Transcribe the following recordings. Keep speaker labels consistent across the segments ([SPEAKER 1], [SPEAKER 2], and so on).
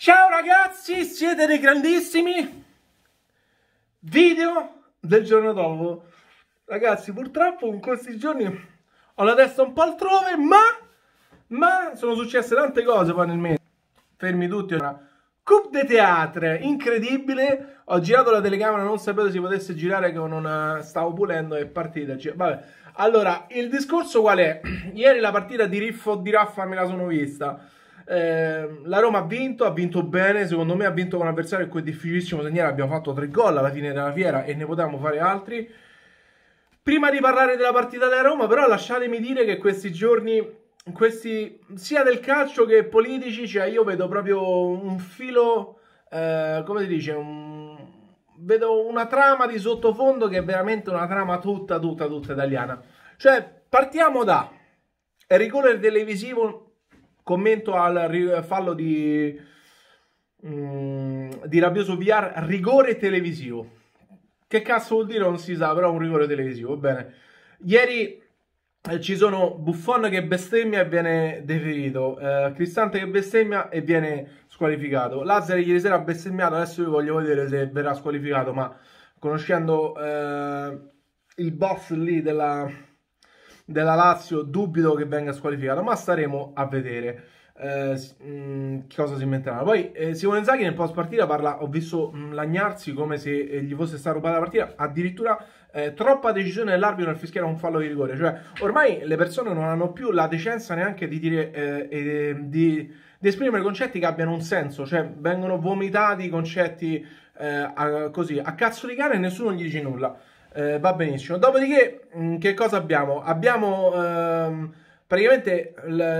[SPEAKER 1] Ciao ragazzi, siete dei grandissimi. Video del giorno dopo. Ragazzi, purtroppo in questi giorni ho la testa un po' altrove, ma, ma sono successe tante cose qua nel mese. Fermi tutti, una Coupe de Teatre, incredibile. Ho girato la telecamera, non sapevo si potesse girare che non eh, stavo pulendo e partita. Cioè, vabbè. Allora, il discorso qual è? Ieri la partita di Riffo di Raffa me la sono vista Ehm, la Roma ha vinto, ha vinto bene, secondo me ha vinto con un avversario che è difficilissimo segnare, abbiamo fatto tre gol alla fine della fiera e ne potevamo fare altri. Prima di parlare della partita della Roma, però lasciatemi dire che questi giorni, questi, sia del calcio che politici, cioè io vedo proprio un filo, eh, come si dice, un, vedo una trama di sottofondo che è veramente una trama tutta, tutta, tutta italiana. Cioè, partiamo da rigore televisivo commento al fallo di, mm, di Rabbioso VR, rigore televisivo. Che cazzo vuol dire non si sa, però un rigore televisivo, bene. Ieri eh, ci sono Buffon che bestemmia e viene deferito, eh, Cristante che bestemmia e viene squalificato. Lazzari ieri sera ha bestemmiato, adesso vi voglio vedere se verrà squalificato, ma conoscendo eh, il boss lì della della Lazio dubito che venga squalificata, ma staremo a vedere. Eh, mm, cosa si inventerà. poi eh, Simone Zaghi nel post partita parla ho visto mh, mm, lagnarsi come se eh, gli fosse stata rubata la partita addirittura eh, troppa decisione dell'arbitro nel fischiare un fallo di rigore cioè ormai le persone non hanno più la decenza neanche di dire eh, di, di esprimere concetti che abbiano un senso cioè vengono vomitati i concetti eh, a, così a cazzo di cane e nessuno gli dice nulla eh, va benissimo. Dopodiché, mh, mm, che cosa abbiamo? Abbiamo ehm, praticamente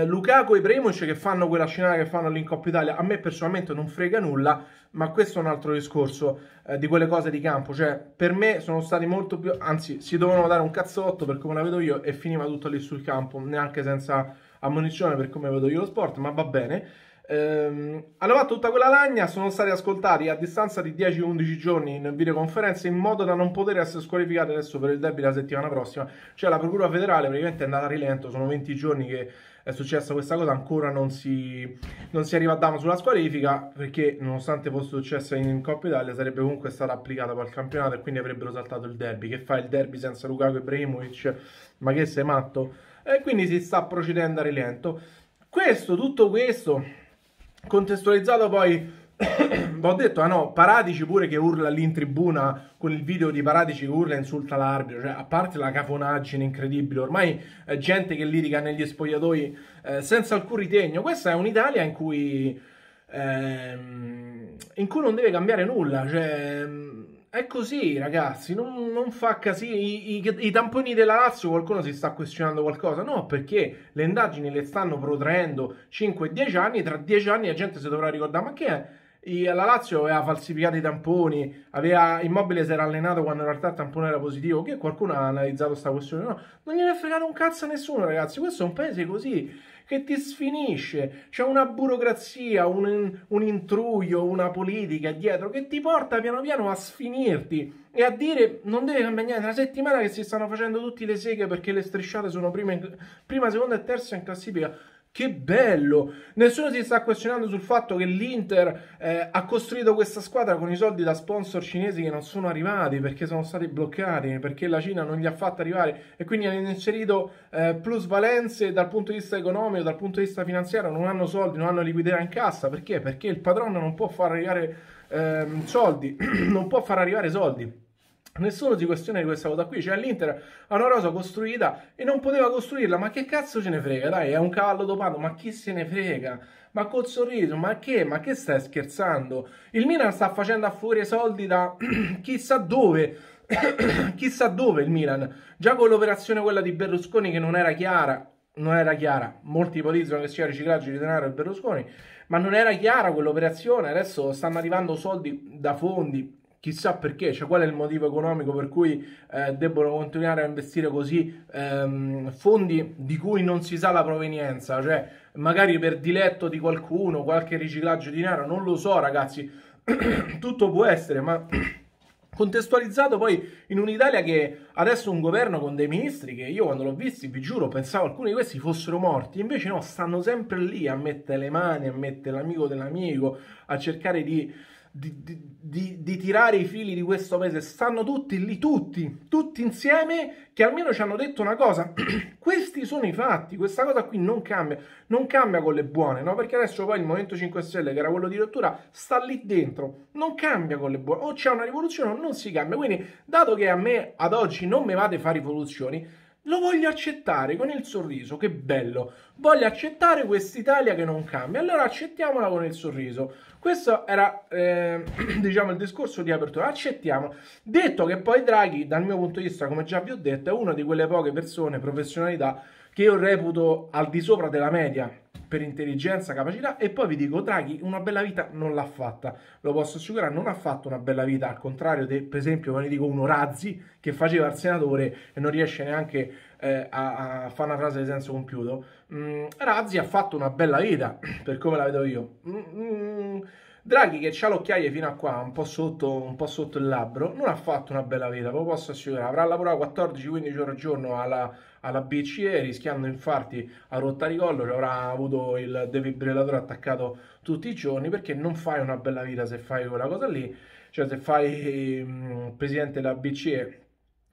[SPEAKER 1] Lukaku e Ibrahimovic che fanno quella scenata che fanno all'Incoppa Italia. A me personalmente non frega nulla, ma questo è un altro discorso eh, di quelle cose di campo. Cioè, per me sono stati molto più... anzi, si dovevano dare un cazzotto per come la vedo io e finiva tutto lì sul campo, neanche senza ammunizione per come vedo io lo sport, ma va bene. Ehm, fatto tutta quella lagna sono stati ascoltati a distanza di 10-11 giorni in videoconferenza in modo da non poter essere squalificati adesso per il debito la settimana prossima. Cioè la Procura federale praticamente è andata a rilento, sono 20 giorni che è successa questa cosa, ancora non si, non si arriva a dama sulla squalifica perché nonostante fosse successa in Coppa Italia sarebbe comunque stata applicata poi al campionato e quindi avrebbero saltato il derby. Che fa il derby senza Lukaku e Ibrahimovic? Ma che sei matto? E quindi si sta procedendo a rilento. Questo, tutto questo Contestualizzato poi, ho detto, ah no, Paradici pure che urla lì in tribuna con il video di Paradici che urla e insulta l'arbitro, cioè a parte la cafonaggine incredibile, ormai eh, gente che lirica negli spogliatoi eh, senza alcun ritegno. Questa è un'Italia in cui... Ehm, in cui non deve cambiare nulla, cioè è così, ragazzi, non, non fa casino. I, I, i, tamponi della Lazio qualcuno si sta questionando qualcosa? No, perché le indagini le stanno protraendo 5-10 anni, tra 10 anni la gente si dovrà ricordare, ma che è? la Lazio aveva falsificato i tamponi, aveva, Immobile si era allenato quando in realtà il tampone era positivo, che qualcuno ha analizzato questa questione, no, non gliene è fregato un cazzo a nessuno ragazzi, questo è un paese così, che ti sfinisce, c'è una burocrazia, un, un intruglio, una politica dietro che ti porta piano piano a sfinirti e a dire non deve cambiare niente, una settimana che si stanno facendo tutte le seghe perché le strisciate sono prima, prima seconda e terza in classifica, che bello! Nessuno si sta questionando sul fatto che l'Inter eh, ha costruito questa squadra con i soldi da sponsor cinesi che non sono arrivati perché sono stati bloccati, perché la Cina non li ha fatti arrivare e quindi hanno inserito eh, plusvalenze dal punto di vista economico, dal punto di vista finanziario, non hanno soldi, non hanno liquidità in cassa. Perché? Perché il padrone non può far arrivare eh, soldi, non può far arrivare soldi. Nessuno si questiona di questa cosa qui, cioè l'Inter ha una rosa costruita e non poteva costruirla, ma che cazzo ce ne frega, dai, è un cavallo dopato, ma chi se ne frega? Ma col sorriso, ma che, ma che stai scherzando? Il Milan sta facendo a fuori soldi da chissà dove, chissà dove il Milan, già con l'operazione quella di Berlusconi che non era chiara, non era chiara, molti ipotizzano che sia riciclaggio di denaro il Berlusconi, ma non era chiara quell'operazione, adesso stanno arrivando soldi da fondi, chissà perché, cioè qual è il motivo economico per cui eh, debbono continuare a investire così ehm, fondi di cui non si sa la provenienza, cioè magari per diletto di qualcuno, qualche riciclaggio di denaro, non lo so ragazzi, tutto può essere, ma contestualizzato poi in un'Italia che adesso un governo con dei ministri che io quando l'ho visti, vi giuro, pensavo alcuni di questi fossero morti, invece no, stanno sempre lì a mettere le mani, a mettere l'amico dell'amico, a cercare di di, di, di, di, tirare i fili di questo paese. Stanno tutti lì, tutti, tutti insieme, che almeno ci hanno detto una cosa. Questi sono i fatti, questa cosa qui non cambia, non cambia con le buone, no? Perché adesso poi il Movimento 5 Stelle, che era quello di rottura, sta lì dentro, non cambia con le buone. O c'è una rivoluzione o non si cambia. Quindi, dato che a me ad oggi non mi vate fare rivoluzioni, lo voglio accettare con il sorriso, che bello. Voglio accettare quest'Italia che non cambia. Allora accettiamola con il sorriso. Questo era, eh, diciamo, il discorso di apertura. Accettiamo. Detto che poi Draghi, dal mio punto di vista, come già vi ho detto, è una di quelle poche persone, professionalità che io reputo al di sopra della media per intelligenza, capacità e poi vi dico Draghi una bella vita non l'ha fatta, lo posso assicurare, non ha fatto una bella vita, al contrario di per esempio ve ne dico uno Razzi che faceva il senatore e non riesce neanche eh, a, a, fare una frase di senso compiuto, mm, Razzi ha fatto una bella vita per come la vedo io. Mm, mm, Draghi che ha l'occhiaie fino a qua, un po, sotto, un po' sotto il labbro, non ha fatto una bella vita, ve lo posso assicurare. Avrà lavorato 14-15 ore al giorno alla, alla BCE, rischiando infarti a rotta rottaricollo, cioè avrà avuto il defibrillatore attaccato tutti i giorni, perché non fai una bella vita se fai quella cosa lì. Cioè se fai mh, mm, presidente della BCE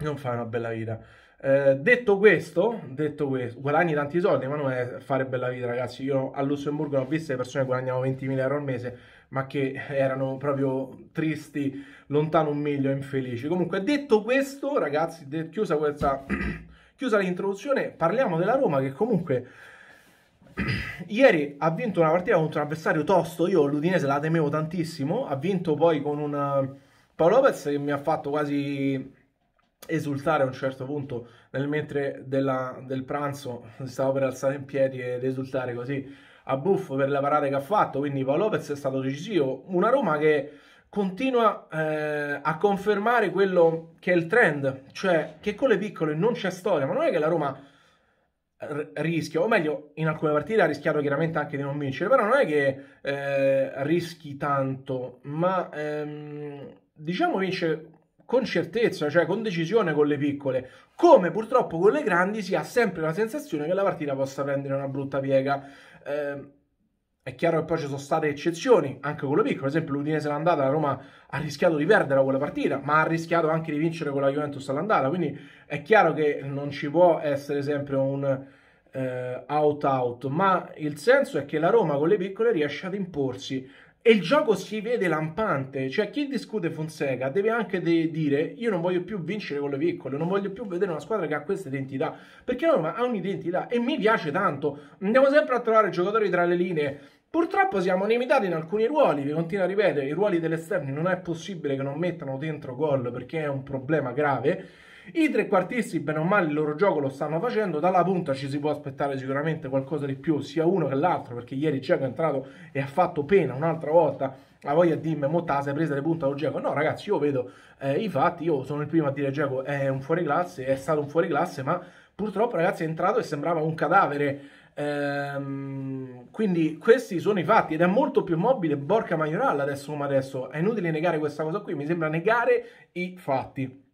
[SPEAKER 1] non fai una bella vita. Eh, detto, questo, detto questo, guadagni tanti soldi, ma non è fare bella vita, ragazzi. Io a Lussemburgo ho visto le persone che guadagnavano 20.000 euro al mese ma che erano proprio tristi, lontano un miglio, infelici. Comunque, detto questo, ragazzi, de- chiusa questa... chiusa l'introduzione, parliamo della Roma che comunque... Ieri ha vinto una partita contro un avversario tosto, io l'Udinese la temevo tantissimo, ha vinto poi con un eh, Paolo Lopez che mi ha fatto quasi esultare a un certo punto nel mentre della, del pranzo, stavo per alzare in piedi ed esultare così a Buffo per le parate che ha fatto, quindi Paolo Lopez è stato decisivo. Una Roma che continua eh, a confermare quello che è il trend, cioè che con le piccole non c'è storia, ma non è che la Roma rischia, o meglio, in alcune partite ha rischiato chiaramente anche di non vincere, però non è che eh, rischi tanto, ma ehm, diciamo vince con certezza, cioè con decisione con le piccole, come purtroppo con le grandi si ha sempre la sensazione che la partita possa prendere una brutta piega eh, è chiaro che poi ci sono state eccezioni, anche quello piccolo. Ad esempio, l'Udinese all'andata, la Roma ha rischiato di perdere quella partita, ma ha rischiato anche di vincere con la Juventus all'andata. Quindi è chiaro che non ci può essere sempre un eh, out-out. Ma il senso è che la Roma con le piccole riesce ad imporsi e il gioco si vede lampante, cioè chi discute Fonseca deve anche de- dire io non voglio più vincere con le piccole, non voglio più vedere una squadra che ha questa identità, perché Roma ha un'identità e mi piace tanto. Andiamo sempre a trovare giocatori tra le linee. Purtroppo siamo limitati in alcuni ruoli, vi continuo a ripetere, i ruoli dell'esterno non è possibile che non mettano dentro gol perché è un problema grave i trequartisti, bene o male, il loro gioco lo stanno facendo. Dalla punta ci si può aspettare sicuramente qualcosa di più, sia uno che l'altro, perché ieri Giacomo è entrato e ha fatto pena un'altra volta. La voglia di me, Motta sei presa le punte con Giacomo? No, ragazzi, io vedo eh, i fatti. Io sono il primo a dire Giacomo è un fuoriclasse, è stato un fuoriclasse, ma purtroppo, ragazzi, è entrato e sembrava un cadavere. Ehm, quindi questi sono i fatti ed è molto più mobile Borca Majoral adesso come adesso. È inutile negare questa cosa qui, mi sembra negare i fatti.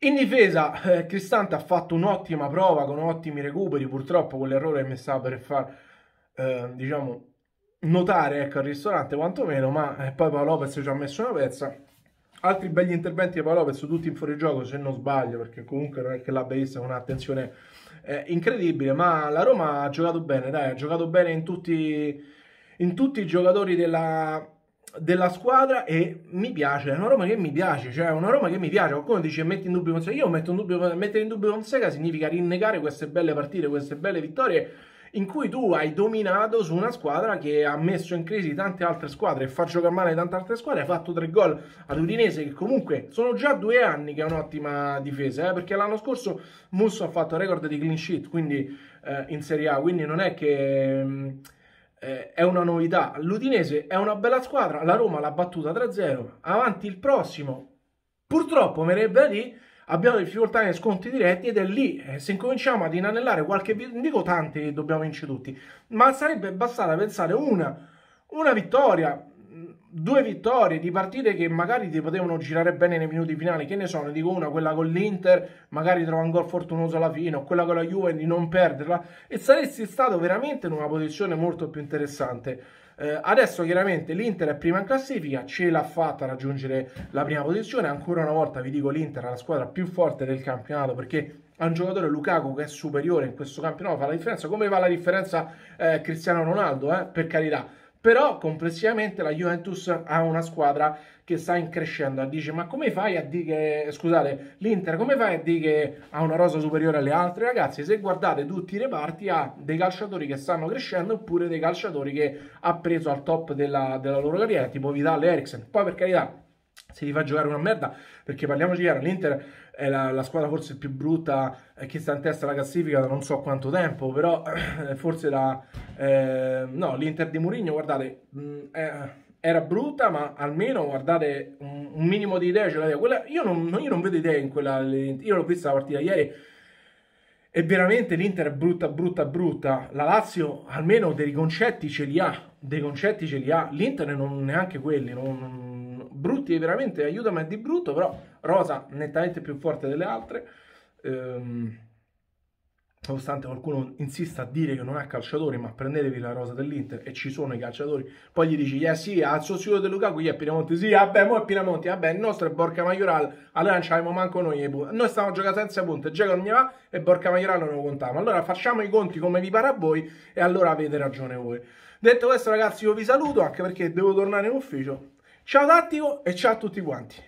[SPEAKER 1] In difesa, eh, Cristante ha fatto un'ottima prova con ottimi recuperi, purtroppo quell'errore mi stava per far, eh, diciamo, notare ecco, al ristorante quantomeno, ma eh, poi Paolo Lopez ci ha messo una pezza. Altri belli interventi di Paolo Lopez, tutti in fuorigioco se non sbaglio, perché comunque non è che l'abbia vista con un'attenzione eh, incredibile, ma la Roma ha giocato bene, dai, ha giocato bene in tutti, in tutti i giocatori della, della squadra e mi piace, è una Roma che mi piace, cioè è una Roma che mi piace, qualcuno dice metti in dubbio Fonseca, io metto in dubbio, mettere in dubbio Fonseca significa rinnegare queste belle partite, queste belle vittorie in cui tu hai dominato su una squadra che ha messo in crisi tante altre squadre e far giocare male tante altre squadre, ha fatto tre gol all'Udinese che comunque sono già due anni che è un'ottima difesa, eh, perché l'anno scorso Musso ha fatto record di clean sheet quindi, eh, in Serie A, quindi non è che... Mh, mm, eh, è una novità. L'Udinese è una bella squadra, la Roma l'ha battuta 3-0, avanti il prossimo. Purtroppo, mi verrebbe da dire, abbiamo difficoltà nei sconti diretti ed è lì, eh, se incominciamo ad inanellare qualche, non dico tante, dobbiamo vincere tutti, ma sarebbe bastata pensare una, una vittoria, due vittorie di partite che magari ti potevano girare bene nei minuti finali, che ne so, ne dico una, quella con l'Inter, magari trova un gol fortunoso alla fine, o quella con la Juve di non perderla, e saresti stato veramente in una posizione molto più interessante. Eh, adesso chiaramente l'Inter è prima in classifica, ce l'ha fatta raggiungere la prima posizione, ancora una volta vi dico l'Inter è la squadra più forte del campionato perché ha un giocatore Lukaku che è superiore in questo campionato, fa la differenza, come fa la differenza eh, Cristiano Ronaldo, eh, per carità però complessivamente la Juventus ha una squadra che sta in crescendo. Dice, ma come fai a dire che, scusate, l'Inter come fai a dire che ha una rosa superiore alle altre? Ragazzi, se guardate tutti i reparti, ha dei calciatori che stanno crescendo oppure dei calciatori che ha preso al top della, della loro carriera, tipo Vidal e Eriksen. Poi per carità, se li fa giocare una merda, perché parliamoci chiaro, l'Inter è la, la squadra forse più brutta eh, che sta in testa alla classifica da non so quanto tempo, però eh, forse la... Eh, no, l'Inter di Mourinho, guardate, mh, mm, eh, era brutta, ma almeno, guardate, un, un minimo di idee ce l'aveva. io, non, io non vedo idee in quella... Io l'ho vista la partita ieri, e veramente l'Inter è brutta, brutta, brutta. La Lazio almeno dei concetti ce li ha, dei concetti ce li ha. L'Inter non neanche quelli, non brutti veramente, aiuta ma è di brutto, però Rosa nettamente più forte delle altre. Ehm, nonostante qualcuno insista a dire che non ha calciatori, ma prendetevi la rosa dell'Inter e ci sono i calciatori, poi gli dici, yeah sì, al sostituto di Lukaku, yeah Pinamonti, sì, vabbè, mo è Pinamonti, vabbè, il nostro è Borca Maioral, allora non c'avevamo manco noi noi stavamo giocando senza punte, Giacomo non ne va e Borca Maioral non lo contavamo, allora facciamo i conti come vi pare a voi e allora avete ragione voi. Detto questo ragazzi io vi saluto anche perché devo tornare in ufficio, Ciao Dattilo e ciao a tutti quanti.